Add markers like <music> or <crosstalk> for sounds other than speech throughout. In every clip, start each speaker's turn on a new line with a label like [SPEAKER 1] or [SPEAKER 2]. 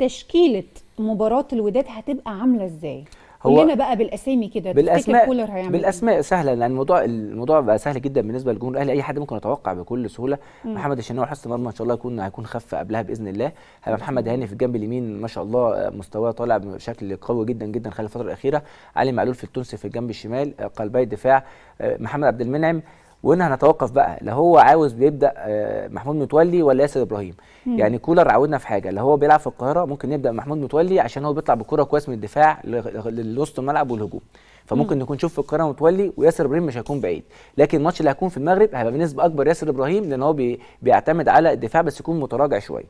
[SPEAKER 1] تشكيله مباراه الوداد هتبقى عامله ازاي هو كلنا بقى بالاسامي كده بالاسماء كولر هيعمل بالاسماء إيه؟ سهله لان الموضوع الموضوع بقى سهل جدا بالنسبه للجمهور الاهلي اي حد ممكن يتوقع بكل سهوله مم. محمد الشناوي حسن مرمى ان شاء الله يكون هيكون خف قبلها باذن الله هيبقى محمد هاني في الجنب اليمين ما شاء الله آه، مستواه طالع بشكل قوي جدا جدا خلال الفتره الاخيره علي معلول في التونسي في الجنب الشمال آه، قلبي الدفاع آه، محمد عبد المنعم وهنا هنتوقف بقى لا هو عاوز بيبدا آه، محمود متولي ولا ياسر ابراهيم مم. يعني كولر عودنا في حاجه لا هو بيلعب في القاهره ممكن نبدا محمود متولي عشان هو بيطلع بكره كويس من الدفاع للوسط الملعب والهجوم فممكن مم. نكون نشوف في القاهره متولي وياسر ابراهيم مش هيكون بعيد لكن الماتش اللي هيكون في المغرب هيبقى بنسبه اكبر ياسر ابراهيم لان هو بي... بيعتمد على الدفاع بس يكون متراجع شويه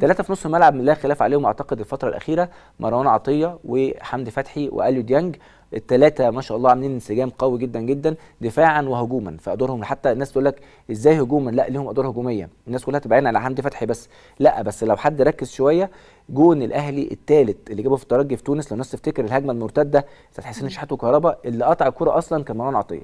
[SPEAKER 1] ثلاثه في نص الملعب لا خلاف عليهم اعتقد الفتره الاخيره مروان عطيه وحمدي فتحي واليو ديانج الثلاثه ما شاء الله عاملين انسجام قوي جدا جدا دفاعا وهجوما في حتى الناس تقول لك ازاي هجوما لا ليهم ادوار هجوميه الناس كلها تبعين على حمدي فتحي بس لا بس لو حد ركز شويه جون الاهلي الثالث اللي جابه في الترجي في تونس لو الناس تفتكر الهجمه المرتده استاذ حسين شحات وكهربا اللي قطع الكوره اصلا كان مروان عطيه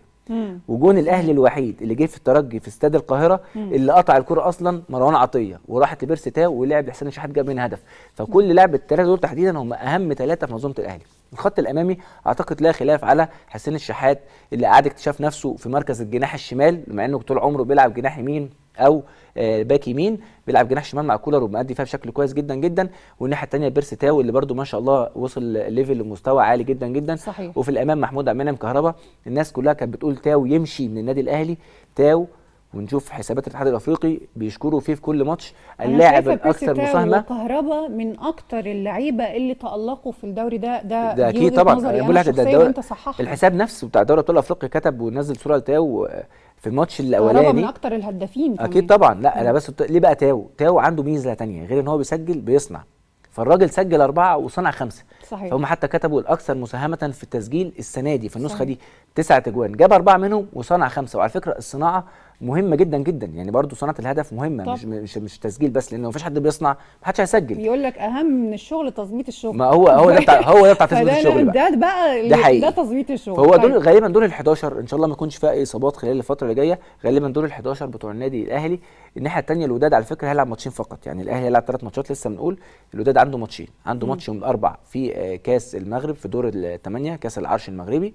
[SPEAKER 1] وجون الاهلي الوحيد اللي جه في الترجي في استاد القاهره مم. اللي قطع الكره اصلا مروان عطيه وراحت تاو ولعب لحسين شحات جاب منها هدف فكل لعب الثلاثه دول تحديدا هم اهم ثلاثه في منظومه الاهلي الخط الامامي اعتقد لا خلاف على حسين الشحات اللي قعد اكتشاف نفسه في مركز الجناح الشمال مع انه طول عمره بيلعب جناح يمين او آه، باك يمين بيلعب جناح شمال مع كولر ومأدي فيها بشكل كويس جدا جدا والناحيه الثانيه بيرس تاو اللي برده ما شاء الله وصل ليفل لمستوى عالي جدا جدا صحيح. وفي الامام محمود عمنام كهربا الناس كلها كانت بتقول تاو يمشي من النادي الاهلي تاو ونشوف حسابات الاتحاد الافريقي بيشكروا فيه في كل ماتش اللاعب الاكثر مساهمه كهربا من اكثر اللعيبه اللي تالقوا في الدوري ده ده ده اكيد طبعا يعني بقول لك ده الحساب نفسه بتاع دوري ابطال افريقيا كتب ونزل صوره لتاو آه، في الماتش الاولاني كهربا من اكثر الهدافين اكيد طبعا لا انا بس ليه بقى تاو تاو عنده ميزه تانية غير ان هو بيسجل بيصنع فالراجل سجل أربعة وصنع خمسة صحيح فهم حتى كتبوا الأكثر مساهمة في التسجيل السنة دي في النسخة صحيح. دي تسعة أجوان جاب أربعة منهم وصنع خمسة وعلى فكرة الصناعة مهمه جدا جدا يعني برضو صناعه الهدف مهمه طب. مش مش مش تسجيل بس لان مفيش حد بيصنع محدش هيسجل بيقول لك اهم من الشغل تظبيط الشغل ما هو هو ده بتاع <laughs> هو ده بتاع تظبيط الشغل بقى ده بقى ده, ده تظبيط الشغل هو دول طيب. غالبا دول ال11 ان شاء الله ما يكونش فيها اصابات خلال الفتره اللي جايه غالبا دول ال11 بتوع النادي الاهلي الناحيه الثانيه الوداد على فكره هيلعب ماتشين فقط يعني الاهلي هيلعب ثلاث ماتشات لسه بنقول الوداد عنده ماتشين عنده ماتش يوم الاربعاء في آه، كاس المغرب في دور الثمانيه كاس العرش المغربي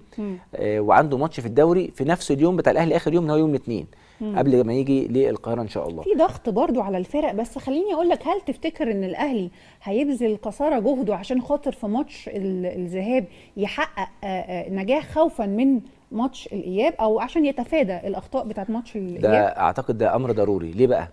[SPEAKER 1] آه، وعنده ماتش في الدوري في نفس اليوم بتاع الاهلي اخر يوم اللي هو يوم الاثنين قبل ما يجي للقاهره ان شاء الله في ضغط برضو على الفرق بس خليني اقول لك هل تفتكر ان الاهلي هيبذل قصارى جهده عشان خاطر في ماتش الذهاب يحقق آه، آه، نجاح خوفا من ماتش الاياب او عشان يتفادى الاخطاء بتاعت ماتش الاياب ده اعتقد ده امر ضروري ليه بقى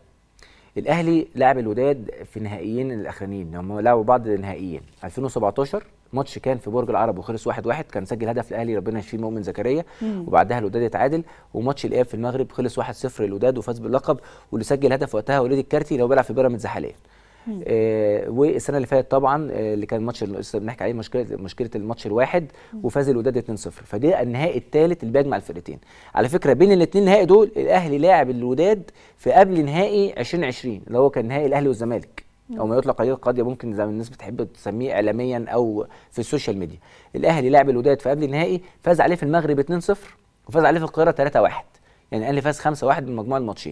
[SPEAKER 1] الاهلي لعب الوداد في النهائيين الاخرانيين هم لعبوا بعض النهائيين 2017 ماتش كان في برج العرب وخلص 1-1 كان سجل هدف الاهلي ربنا يشفيه مؤمن زكريا وبعدها الوداد اتعادل وماتش الاياب في المغرب خلص 1-0 الوداد وفاز باللقب واللي سجل هدف وقتها وليد الكارتي اللي هو بيلعب في بيراميدز حاليا آه والسنه اللي فاتت طبعا آه اللي كان ماتش اللي بنحكي عليه مشكله مشكله الماتش الواحد وفاز الوداد 2-0 فده النهائي الثالث اللي بيجمع الفرقتين على فكره بين الاثنين نهائي دول الاهلي لاعب الوداد في قبل نهائي 2020 اللي هو كان نهائي الاهلي والزمالك او ما يطلق عليه القضيه ممكن زي ما الناس بتحب تسميه اعلاميا او في السوشيال ميديا الاهلي لعب الوداد في قبل النهائي فاز عليه في المغرب 2-0 وفاز عليه في القاهره 3-1 يعني الاهلي فاز 5-1 من مجموع الماتشين